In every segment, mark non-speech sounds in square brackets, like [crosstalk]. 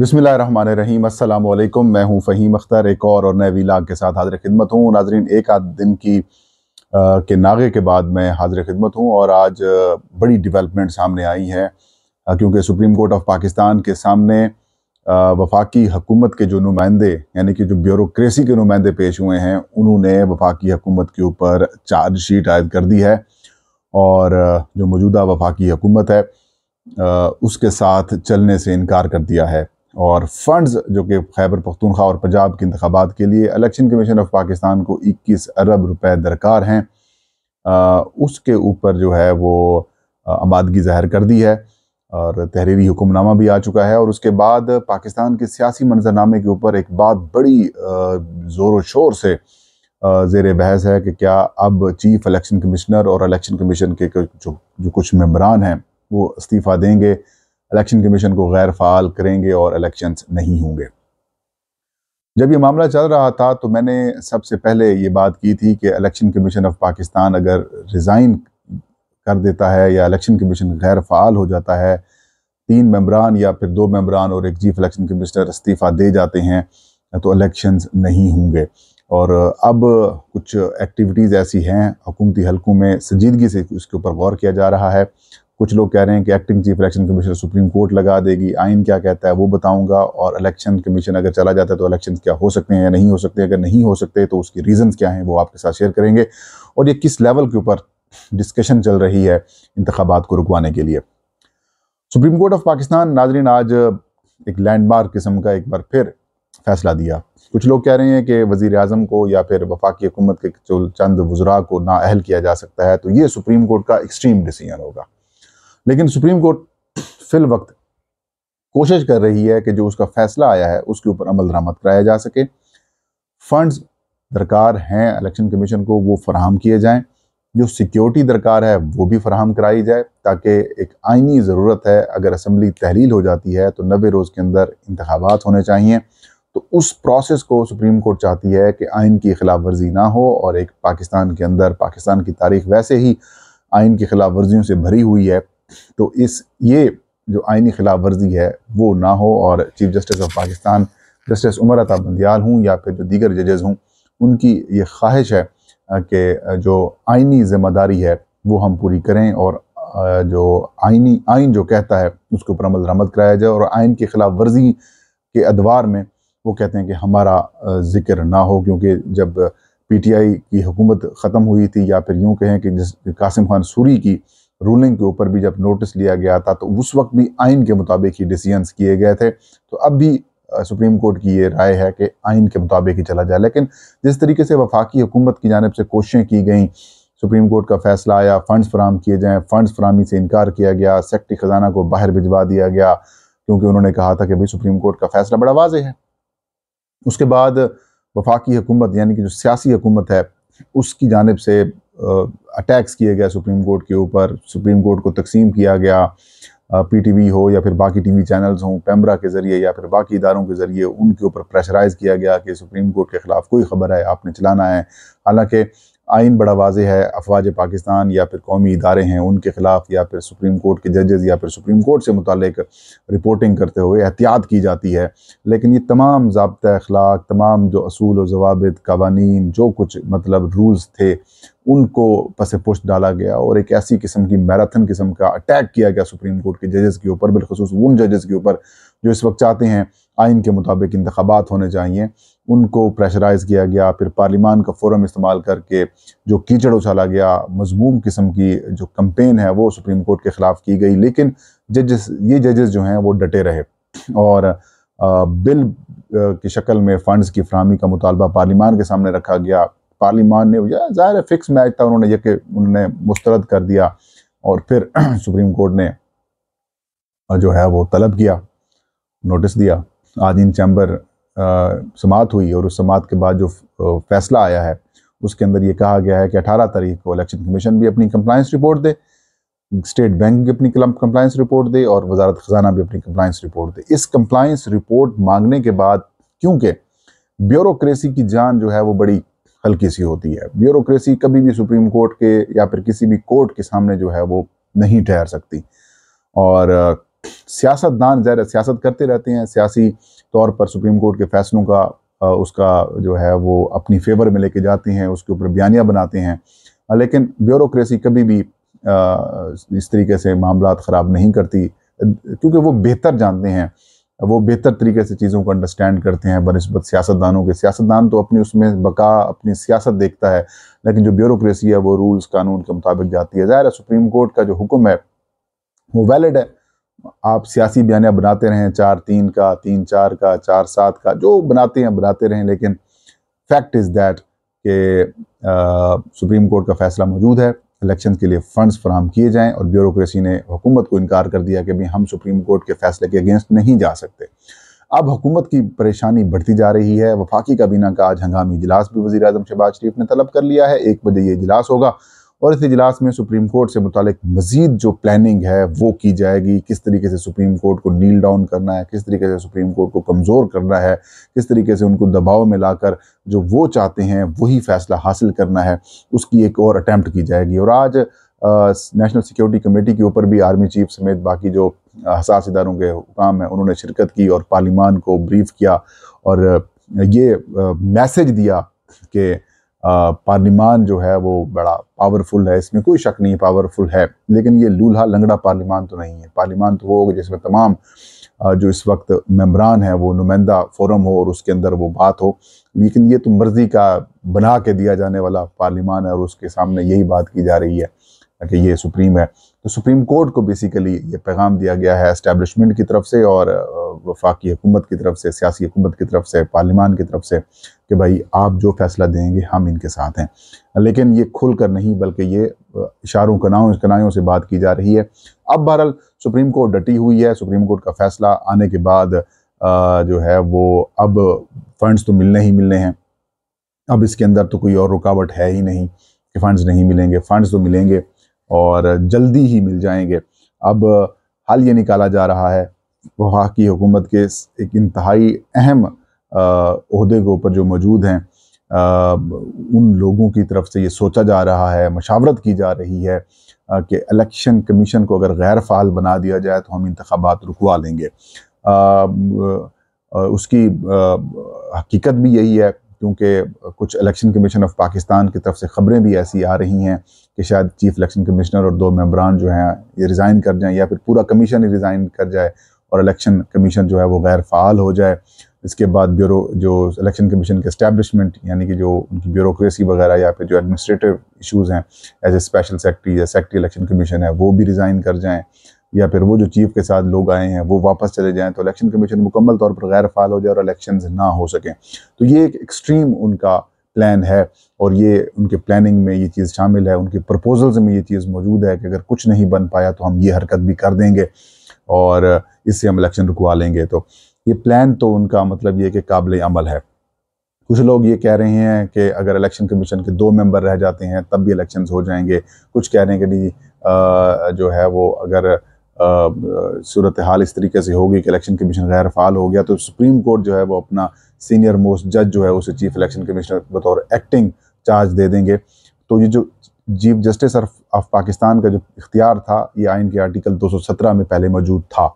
अस्सलाम वालेकुम मैं हूं फ़हीम अख्तर एक और और नए वीलाग के साथ हाजिर खिदमत हूं नाजरीन एक आध दिन की आ, के नागे के बाद मैं हाजिर खिदमत हूं और आज बड़ी डेवलपमेंट सामने आई है क्योंकि सुप्रीम कोर्ट ऑफ पाकिस्तान के सामने वफाकी हकूमत के जो नुमाइंदे यानी कि जो ब्यूरोसी के नुमाइंदे पेश हुए हैं उन्होंने वफाकी हकूमत के ऊपर चार्जशीट आयद कर दी है और जो मौजूदा वफाकी हकूमत है उसके साथ चलने से इनकार कर दिया है और फंड्स जो कि खैबर पख्तूनख्वा और पंजाब के इंतबात के लिए इलेक्शन कमीशन ऑफ पाकिस्तान को 21 अरब रुपए दरकार हैं आ, उसके ऊपर जो है वो आबादगी ज़ाहिर कर दी है और तहरीरी हुक्मनामा भी आ चुका है और उसके बाद पाकिस्तान के सियासी मंजरनामे के ऊपर एक बात बड़ी ज़ोर व शोर से जेर बहस है कि क्या अब चीफ इलेक्शन कमिश्नर और इलेक्शन कमीशन के जो जो कुछ मम्बरान हैं वो इस्तीफ़ा देंगे इलेक्शन कमीशन को गैर फाल करेंगे और इलेक्शन नहीं होंगे जब ये मामला चल रहा था तो मैंने सबसे पहले ये बात की थी कि इलेक्शन कमीशन ऑफ पाकिस्तान अगर रिज़ाइन कर देता है या इलेक्शन कमीशन गैर फाल हो जाता है तीन मेंबरान या फिर दो मेंबरान और एक चीफ इलेक्शन कमिश्नर इस्तीफ़ा दे जाते हैं तो इलेक्शन नहीं होंगे और अब कुछ एक्टिविटीज़ ऐसी हैं हुकूमती हलकों में संजीदगी से इसके ऊपर गौर किया जा रहा है कुछ लोग कह रहे हैं कि acting chief election commission supreme court लगा देगी आइन क्या कहता है वो बताऊंगा और इलेक्शन कमीशन अगर चला जाता है तो इलेक्शन क्या हो सकते हैं या नहीं हो सकते अगर नहीं हो सकते तो उसके रीज़न क्या हैं वो आपके साथ शेयर करेंगे और ये किस लेवल के ऊपर डिस्कशन चल रही है इंतबात को रुकवाने के लिए सुप्रीम कोर्ट ऑफ पाकिस्तान नाजरीन आज एक लैंडमार्क किस्म का एक बार फिर फैसला दिया कुछ लोग कह रहे हैं कि वजीर अजम को या फिर वफाकी हुकूमत के चंद वजरा को नाअहल किया जा सकता है तो ये सुप्रीम कोर्ट का एक्सट्रीम डिसीजन होगा लेकिन सुप्रीम कोर्ट फिल वक्त कोशिश कर रही है कि जो उसका फैसला आया है उसके ऊपर अमल दरामद कराया जा सके फंड्स दरकार हैं इलेक्शन कमीशन को वो फराहम किए जाएं जो सिक्योरिटी दरकार है वो भी फराहम कराई जाए ताकि एक आइनी ज़रूरत है अगर असम्बली तहलील हो जाती है तो नबे रोज़ के अंदर इंतबात होने चाहिए तो उस प्रोसेस को सुप्रीम कोर्ट चाहती है कि आइन की खिलाफ वर्जी ना हो और एक पाकिस्तान के अंदर पाकिस्तान की तारीख वैसे ही आइन की खिलाफ वर्जियों से भरी हुई है तो इस ये जो आइनी खिलाफ वर्जी है वो ना हो और chief justice of Pakistan justice Umar Ata Bandial हूँ या फिर जो दीगर जजेज़ हूँ उनकी ये ख्वाहिश है कि जो आइनी ज़िम्मेदारी है वो हम पूरी करें और जो आइनी आइन जो कहता है उसके ऊपर अमल दरामद कराया जाए और आइन के ख़िलाफ़ वर्जी के अदवार में वो कहते हैं कि हमारा जिक्र ना हो क्योंकि जब पीटीआई की हुकूमत ख़त्म हुई थी या फिर यूँ कहें कि जिस कासिम खान सूरी की रूलिंग के ऊपर भी जब नोटिस लिया गया था तो उस वक्त भी आइन के मुताबिक ही डिसीजंस किए गए थे तो अब भी सुप्रीम कोर्ट की ये राय है कि आइन के मुताबिक ही चला जाए लेकिन जिस तरीके से वफाकी हुकूमत की जानब से कोशिशें की गई सुप्रीम कोर्ट का फैसला आया फ़ंड्स फ्राहम किए जाएँ फ़ंड्स फ्राहमी से इनकार किया गया सेक्टरी ख़जाना को बाहर भिजवा दिया गया क्योंकि उन्होंने कहा था कि भाई सुप्रीम कोर्ट का फैसला बड़ा वाज है उसके बाद वफाकी हुकूमत यानी कि जो सियासी हुकूमत है उसकी जानब से अटैक्स किए गए सुप्रीम कोर्ट के ऊपर सुप्रीम कोर्ट को तकसीम किया गया पीटीवी हो या फिर बाकी टीवी चैनल्स हों पैमरा के ज़रिए या फिर बाकी इदारों के ज़रिए उनके ऊपर प्रेशराइज किया गया कि सुप्रीम कोर्ट के ख़िलाफ़ कोई ख़बर है आपने चलाना है हालांकि आइन बड़ा वाज है अफवाज पाकिस्तान या फिर कौमी इदारे हैं उनके ख़िलाफ़ या फिर सुप्रीम कोर्ट के जजेज़ या फिर सुप्रीम कोर्ट से मुतल रिपोर्टिंग करते हुए एहतियात की जाती है लेकिन ये तमाम जबत अखलाक तमाम जो असूल और कवानीन जो कुछ मतलब रूल्स थे उनको पसे पुश डाला गया और एक ऐसी किस्म की मैराथन किस्म का अटैक किया गया सुप्रीम कोर्ट के जजेस के ऊपर बिलखसूस उन जजेस के ऊपर जो इस वक्त चाहते हैं आइन के मुताबिक इंतबात होने चाहिए उनको प्रेशराइज़ किया गया फिर पार्लिमान का फोरम इस्तेमाल करके जो कीचड़ उछाला गया मजमूम किस्म की जो कम्पेन है वो सुप्रीम कोर्ट के ख़िलाफ़ की गई लेकिन जजेस ये जजेस जो हैं वो डटे रहे और बिल की शक्ल में फ़ंड्स की फ्राहमी का मुतालबा पार्लिमान के सामने रखा गया पार्लिमान ने ज़ाहिर फिक्स मैच था उन्होंने यके उन्होंने मुस्तरद कर दिया और फिर [clears throat] सुप्रीम कोर्ट ने जो है वो तलब किया नोटिस दिया आज इन चैम्बर समात हुई और उस समात के बाद जो फैसला आया है उसके अंदर ये कहा गया है कि 18 तारीख को इलेक्शन कमीशन भी अपनी कंप्लाइंस रिपोर्ट दे स्टेट बैंक भी अपनी कंप्लाइंस रिपोर्ट दे और वजारत ख़जाना भी अपनी कंप्लाइंस रिपोर्ट दे इस कंप्लाइंस रिपोर्ट मांगने के बाद क्योंकि ब्यूरोक्रेसी की जान जो है वो बड़ी हल्की सी होती है ब्यूरोक्रेसी कभी भी सुप्रीम कोर्ट के या फिर किसी भी कोर्ट के सामने जो है वो नहीं ठहर सकती और सियासतदान ज़ाहिर सियासत करते रहते हैं सियासी तौर पर सुप्रीम कोर्ट के फैसलों का उसका जो है वो अपनी फेवर में लेके जाते हैं उसके ऊपर बयानियाँ बनाते हैं लेकिन ब्यूरोसी कभी भी इस तरीके से मामला ख़राब नहीं करती क्योंकि वो बेहतर जानते हैं वो बेहतर तरीके से चीज़ों को अंडरस्टैंड करते हैं बनस्बत सियासतदानों के सियासतदान तो अपनी उसमें बका अपनी सियासत देखता है लेकिन जो ब्यूरोसी है वो रूल्स कानून के मुताबिक जाती है ज़ाहिर है सुप्रीम कोर्ट का जो हुक्म है वो वैलिड है आप सियासी बयानिया बनाते रहें चार तीन का तीन चार का चार सात का जो बनाते हैं बनाते रहें लेकिन fact is that uh, supreme court का फैसला मौजूद है इलेक्शन के लिए फंड्स फराम किए जाएं और ब्यूरोक्रेसी ने हुकूमत को इनकार कर दिया कि भाई हम सुप्रीम कोर्ट के फैसले के अगेंस्ट नहीं जा सकते अब हुकूमत की परेशानी बढ़ती जा रही है वफाकी काबीना का आज हंगामी इजलास भी वजी अजम शहबाज शरीफ ने तलब कर लिया है एक बजे ये इजलास होगा और इस इजलास में सुप्रीम कोर्ट से मुतल मज़ीद जो प्लानिंग है वो की जाएगी किस तरीके से सुप्रीम कोर्ट को नील डाउन करना है किस तरीके से सुप्रीम कोर्ट को कमज़ोर करना है किस तरीके से उनको दबाव में लाकर जो वो चाहते हैं वही फ़ैसला हासिल करना है उसकी एक और अटैम्प्ट की जाएगी और आज नेशनल सिक्योरिटी कमेटी के ऊपर भी आर्मी चीफ समेत बाकी जो हसास इदारों के हुकाम हैं उन्होंने शिरकत की और पार्लिमान को ब्रीफ किया और ये मैसेज दिया कि पार्लिमान जो है वो बड़ा पावरफुल है इसमें कोई शक नहीं पावरफुल है लेकिन ये लूल्हा लंगड़ा पार्लिमान तो नहीं है पार्लिमान तो वो होगा जिसमें तमाम जो इस वक्त मेम्बरान है वो नुमाइंदा फोरम हो और उसके अंदर वो बात हो लेकिन ये तो मर्ज़ी का बना के दिया जाने वाला पार्लिमान है और उसके सामने यही बात की जा रही है कि ये सुप्रीम है तो सुप्रीम कोर्ट को बेसिकली ये पैगाम दिया गया है इस्टेबलिशमेंट की तरफ से और वफाकी हुकूमत की तरफ से सियासी हुकूमत की तरफ से पार्लियामान की तरफ से कि भाई आप जो फैसला देंगे हम इनके साथ हैं लेकिन ये खुल कर नहीं बल्कि ये इशारों कनाओं कनाइयों से बात की जा रही है अब बहरहाल सुप्रीम कोर्ट डटी हुई है सुप्रीम कोर्ट का फैसला आने के बाद जो है वो अब फंड्स तो मिलने ही मिलने हैं अब इसके अंदर तो कोई और रुकावट है ही नहीं कि फंड्स नहीं मिलेंगे फंड्स तो मिलेंगे और जल्दी ही मिल जाएंगे अब हल ये निकाला जा रहा है वहाँ की हुकूमत के एक इंतहाई अहम अहदे के ऊपर जो मौजूद हैं उन लोगों की तरफ से ये सोचा जा रहा है मशावरत की जा रही है कि इलेक्शन कमीशन को अगर गैर फाल बना दिया जाए तो हम इंतबात रुकवा लेंगे आ, आ, उसकी आ, हकीकत भी यही है क्योंकि कुछ इलेक्शन कमीशन ऑफ पाकिस्तान की तरफ से ख़बरें भी ऐसी आ रही हैं कि शायद चीफ इलेक्शन कमिश्नर और दो मेम्बरान जो हैं ये रिज़ाइन कर जाएं या फिर पूरा कमीशन ही रिज़ाइन कर जाए और इलेक्शन कमीशन जो है वो गैर फ़ाल हो जाए इसके बाद ब्यूरो जो इलेक्शन कमीशन के इस्टेबलिशमेंट यानी कि जो उनकी ब्यूरोसी वगैरह या फिर जो एडमिनिस्ट्रेटिव इशूज़ हैं एज ए स्पेशल सेक्रेटरी या सेक्रेटरी इलेक्शन कमीशन है वो भी रिज़ाइन कर जाएँ या फिर वो जो चीफ के साथ लोग आए हैं वो वापस चले जाएं तो इलेक्शन कमीशन मुकम्मल तौर पर गैर फाल हो जाए और इलेक्शन ना हो सकें तो ये एक एक्सट्रीम उनका प्लान है और ये उनके प्लानिंग में ये चीज़ शामिल है उनके प्रपोजल्स में ये चीज़ मौजूद है कि अगर कुछ नहीं बन पाया तो हम ये हरकत भी कर देंगे और इससे हम इलेक्शन रुकवा लेंगे तो ये प्लान तो उनका मतलब ये कि काबिल अमल है कुछ लोग ये कह रहे हैं कि अगर इलेक्शन कमीशन के दो मेंबर रह जाते हैं तब भी इलेक्शंस हो जाएंगे कुछ कह रहे हैं कि नहीं जो है वो अगर सूरत हाल इस तरीके से होगी कि इलेक्शन कमीशन गैर फाल हो गया तो सुप्रीम कोर्ट जो है वो अपना सीनियर मोस्ट जज जो है उसे चीफ इलेक्शन कमिश्नर बतौर एक्टिंग चार्ज दे देंगे तो ये जो चीफ जस्टिस ऑफ पाकिस्तान का जो इख्तियार था ये आइन के आर्टिकल 217 में पहले मौजूद था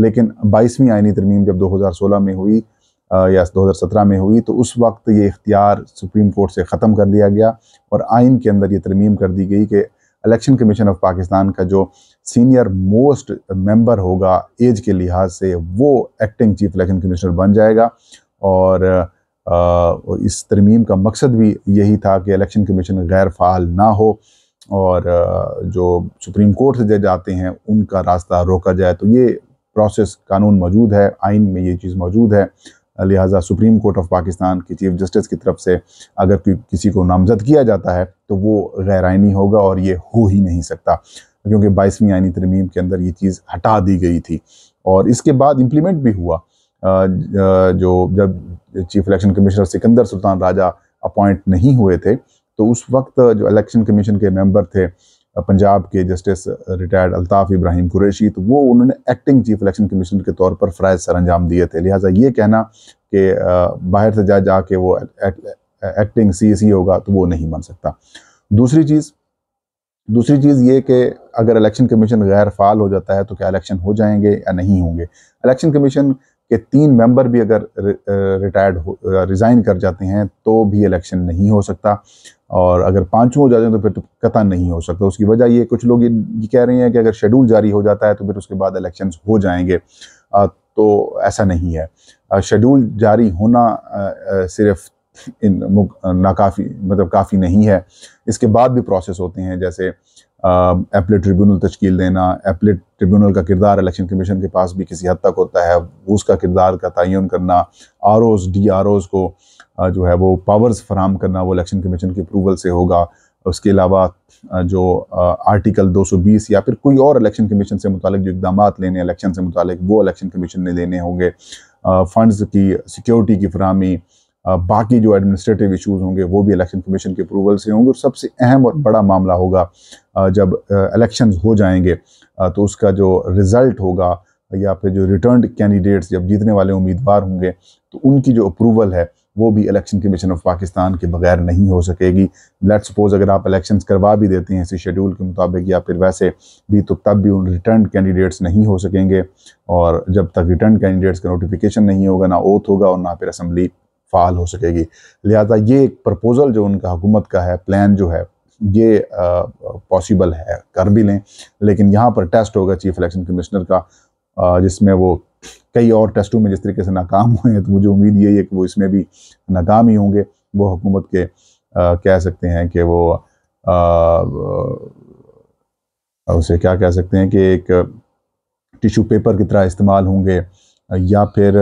लेकिन बाईसवीं आइनी तरमीम जब 2016 में हुई दो या 2017 में हुई तो उस वक्त ये इख्तियार सुप्रीम कोर्ट से ख़त्म कर लिया गया और आइन के अंदर ये तरमीम कर दी गई कि इलेक्शन कमीशन ऑफ पाकिस्तान का जो सीनियर मोस्ट मेंबर होगा एज के लिहाज से वो एक्टिंग चीफ इलेक्शन कमिश्नर बन जाएगा और आ, इस तरमीम का मकसद भी यही था कि इलेक्शन कमीशन गैर फाल ना हो और जो सुप्रीम कोर्ट से जज आते हैं उनका रास्ता रोका जाए तो ये प्रोसेस कानून मौजूद है आइन में ये चीज़ मौजूद है लिहाजा सुप्रीम कोर्ट ऑफ पाकिस्तान के चीफ जस्टिस की तरफ से अगर किसी को नामजद किया जाता है तो वो गैर आइनी होगा और ये हो ही नहीं सकता क्योंकि बाईसवीं आइनी तरमीम के अंदर ये चीज़ हटा दी गई थी और इसके बाद इम्प्लीमेंट भी हुआ जो जब chief election commissioner Sikandar Sultan Raja appoint नहीं हुए थे तो उस वक्त जो इलेक्शन कमीशन के मेंबर थे पंजाब के जस्टिस रिटायर्ड अल्ताफ़ इब्राहिम कुरैशी तो वो उन्होंने एक्टिंग चीफ इलेक्शन कमिश्नर के तौर पर फ़रज़ सर अंजाम दिए थे लिहाजा ये कहना कि बाहर से जा जा के वो एक्टिंग सी सी होगा तो वो नहीं बन सकता दूसरी चीज़ दूसरी चीज़ ये कि अगर इलेक्शन कमीशन गैर फाल हो जाता है तो क्या इलेक्शन हो जाएंगे या नहीं होंगे इलेक्शन कमीशन के तीन मेंबर भी अगर रिटायर्ड हो रिज़ाइन कर जाते हैं तो भी इलेक्शन नहीं हो सकता और अगर पाँचों हो जाते हैं तो फिर तो कतन नहीं हो सकता उसकी वजह ये कुछ लोग ये कह रहे हैं कि अगर शेड्यूल जारी हो जाता है तो फिर उसके बाद इलेक्शन हो जाएंगे तो ऐसा नहीं है शेड्यूल जारी होना सिर्फ इन नाकाफ़ी मतलब काफ़ी नहीं है इसके बाद भी प्रोसेस होते हैं जैसे एपलेट ट्रिब्यूनल तश्कील देना एपलेट ट्रिब्यूनल का किरदार इलेक्शन कमीशन के पास भी किसी हद तक होता है उसका किरदार का तयन करना R O's D R O's को जो है वो पावर्स फराम करना वो इलेक्शन कमीशन के अप्रूवल से होगा उसके अलावा जो आर्टिकल 220 या फिर कोई और इलेक्शन कमीशन से मुतालिक जो इकदाम लेने इलेक्शन से मुतल वो इलेक्शन कमीशन ने लेने होंगे फ़ंड्स की सिक्योरिटी की फरहमी बाकी जो एडमिनिस्ट्रेटिव इश्यूज होंगे वो भी इलेक्शन कमीशन के अप्रूवल से होंगे और सबसे अहम और बड़ा मामला होगा जब इलेक्शंस हो जाएंगे तो उसका जो रिज़ल्ट होगा या फिर जो रिटर्न कैंडिडेट्स जब जीतने वाले उम्मीदवार होंगे तो उनकी जो अप्रूवल है वो भी इलेक्शन कमीशन ऑफ पाकिस्तान के बगैर नहीं हो सकेगी लेट सपोज अगर आप इलेक्शन करवा भी देते हैं इसी शेड्यूल के मुताबिक या फिर वैसे भी तो तब भी उन रिटर्न कैंडिडेट्स नहीं हो सकेंगे और जब तक रिटर्न कैंडिडेट्स का नोटिफिकेशन नहीं होगा ना ओथ होगा और ना फिर असम्बली फ़ाल हो सकेगी लिहाजा ये एक प्रपोज़ल जो उनका हुकूमत का है प्लान जो है ये पॉसिबल है कर भी लें लेकिन यहाँ पर टेस्ट होगा चीफ इलेक्शन कमिश्नर का जिसमें वो कई और टेस्टों में जिस तरीके से नाकाम [laughs] हुए हैं तो मुझे उम्मीद यही है कि वो इसमें भी नाकाम ही होंगे वो हुकूमत के आ, कह सकते हैं कि वो आ, उसे क्या कह सकते हैं कि एक टिशू पेपर की तरह इस्तेमाल होंगे या फिर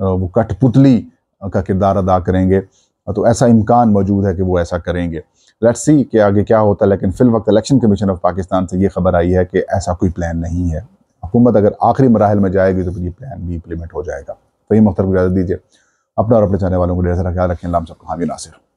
वो कठपुतली का किरदार अदा करेंगे हाँ, तो ऐसा इम्कान मौजूद है कि वो ऐसा करेंगे लेट्स सी कि आगे क्या होता है लेकिन फिल वक्त इलेक्शन कमीशन ऑफ पाकिस्तान से ये खबर आई है कि ऐसा कोई प्लान नहीं है हुकूमत अगर आखिरी मराहल में जाएगी तो ये प्लान भी इम्प्लीमेंट हो जाएगा तो ये मुख्तर को इजाज़त दीजिए अपना और अपने चाहने वालों को ढेर सारा ख्याल रखें लाम सबको हामी नासिर